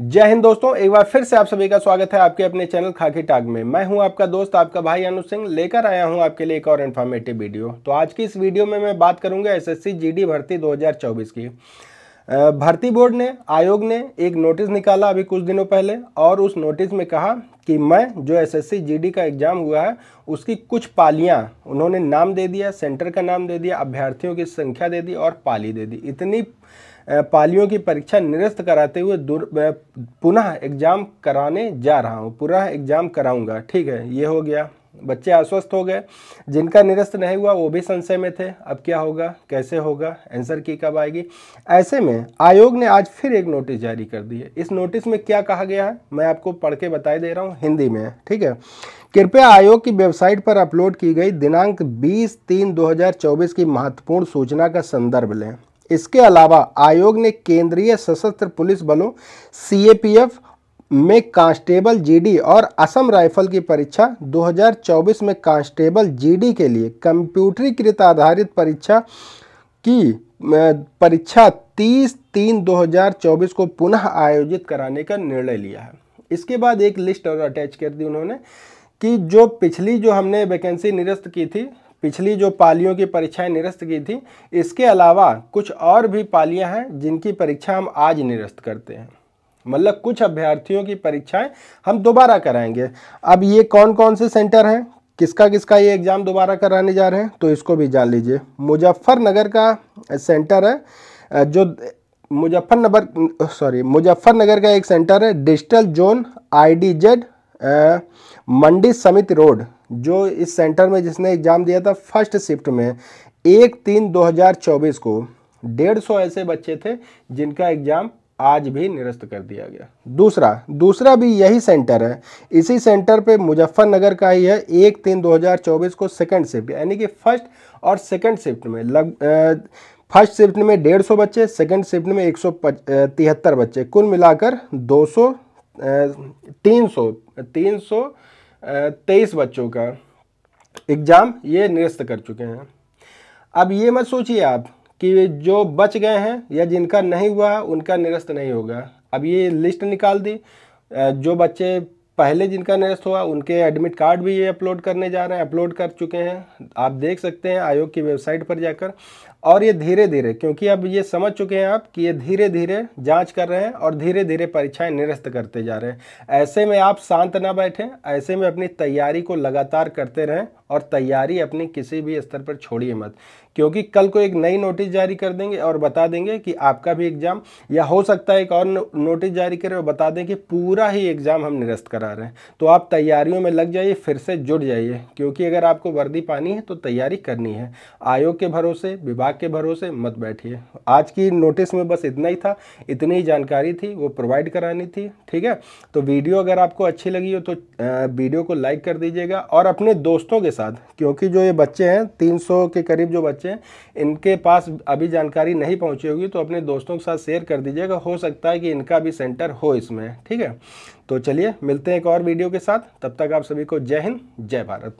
जय हिंद दोस्तों एक बार फिर से आप सभी का स्वागत है आपके अपने चैनल खाकी टाग में मैं हूं आपका दोस्त आपका भाई अनु सिंह लेकर आया हूं आपके लिए एक और इन्फॉर्मेटिव वीडियो तो आज की इस वीडियो में मैं बात करूंगा एसएससी जीडी भर्ती 2024 की भर्ती बोर्ड ने आयोग ने एक नोटिस निकाला अभी कुछ दिनों पहले और उस नोटिस में कहा कि मैं जो एसएससी जीडी का एग्ज़ाम हुआ है उसकी कुछ पालियाँ उन्होंने नाम दे दिया सेंटर का नाम दे दिया अभ्यर्थियों की संख्या दे दी और पाली दे दी इतनी पालियों की परीक्षा निरस्त कराते हुए पुनः एग्ज़ाम कराने जा रहा हूँ पुनः एग्ज़ाम कराऊँगा ठीक है ये हो गया बच्चे अस्वस्थ हो गए जिनका निरस्त नहीं हुआ वो भी संशय में थे अब क्या होगा कैसे होगा आंसर की कब आएगी ऐसे में आयोग ने आज फिर एक नोटिस जारी कर दी है इस नोटिस में क्या कहा गया है मैं आपको पढ़ के बताई दे रहा हूँ हिंदी में ठीक है कृपया आयोग की वेबसाइट पर अपलोड की गई दिनांक बीस तीन दो की महत्वपूर्ण सूचना का संदर्भ लें इसके अलावा आयोग ने केंद्रीय सशस्त्र पुलिस बलों सी में कांस्टेबल जीडी और असम राइफल की परीक्षा 2024 में कांस्टेबल जीडी के लिए कंप्यूटरीकृत आधारित परीक्षा की परीक्षा 30 तीन 2024 को पुनः आयोजित कराने का निर्णय लिया है इसके बाद एक लिस्ट और अटैच कर दी उन्होंने कि जो पिछली जो हमने वैकेंसी निरस्त की थी पिछली जो पालियों की परीक्षाएं निरस्त की थी इसके अलावा कुछ और भी पालियां हैं जिनकी परीक्षा हम आज निरस्त करते हैं मतलब कुछ अभ्यर्थियों की परीक्षाएं हम दोबारा कराएंगे अब ये कौन कौन से सेंटर हैं किसका किसका ये एग्ज़ाम दोबारा कराने जा रहे हैं तो इसको भी जान लीजिए मुजफ्फरनगर का सेंटर है जो मुजफ्फरनगर सॉरी मुजफ्फरनगर का एक सेंटर है डिजिटल जोन आई जेड मंडी समिति रोड जो इस सेंटर में जिसने एग्ज़ाम दिया था फर्स्ट शिफ्ट में एक तीन चौबीस को डेढ़ सौ ऐसे बच्चे थे जिनका एग्ज़ाम आज भी निरस्त कर दिया गया दूसरा दूसरा भी यही सेंटर है इसी सेंटर पे मुजफ्फरनगर का ही है एक तीन 2024 को सेकंड शिफ्ट यानी कि फर्स्ट और सेकंड शिफ्ट में लग फर्स्ट शिफ्ट में डेढ़ सौ बच्चे सेकंड शिफ्ट में एक सौ तिहत्तर बच्चे कुल मिलाकर दो सौ तीन सौ तीन सौ तेईस बच्चों का एग्ज़ाम ये निरस्त कर चुके हैं अब ये मत सोचिए आप कि जो बच गए हैं या जिनका नहीं हुआ उनका निरस्त नहीं होगा अब ये लिस्ट निकाल दी जो बच्चे पहले जिनका निरस्त हुआ उनके एडमिट कार्ड भी ये अपलोड करने जा रहे हैं अपलोड कर चुके हैं आप देख सकते हैं आयोग की वेबसाइट पर जाकर और ये धीरे धीरे क्योंकि अब ये समझ चुके हैं आप कि ये धीरे धीरे जांच कर रहे हैं और धीरे धीरे परीक्षाएं निरस्त करते जा रहे हैं ऐसे में आप शांत ना बैठें ऐसे में अपनी तैयारी को लगातार करते रहें और तैयारी अपनी किसी भी स्तर पर छोड़िए मत क्योंकि कल को एक नई नोटिस जारी कर देंगे और बता देंगे कि आपका भी एग्ज़ाम या हो सकता है एक और नोटिस जारी करें और बता दें कि पूरा ही एग्ज़ाम हम निरस्त करा रहे हैं तो आप तैयारियों में लग जाइए फिर से जुड़ जाइए क्योंकि अगर आपको वर्दी पानी है तो तैयारी करनी है आयोग के भरोसे विभाग दिमाग के भरोसे मत बैठिए आज की नोटिस में बस इतना ही था इतनी ही जानकारी थी वो प्रोवाइड करानी थी ठीक है तो वीडियो अगर आपको अच्छी लगी हो तो वीडियो को लाइक कर दीजिएगा और अपने दोस्तों के साथ क्योंकि जो ये बच्चे हैं 300 के करीब जो बच्चे हैं इनके पास अभी जानकारी नहीं पहुँची होगी तो अपने दोस्तों के साथ शेयर कर दीजिएगा हो सकता है कि इनका भी सेंटर हो इसमें ठीक है तो चलिए मिलते हैं एक और वीडियो के साथ तब तक आप सभी को जय हिंद जय भारत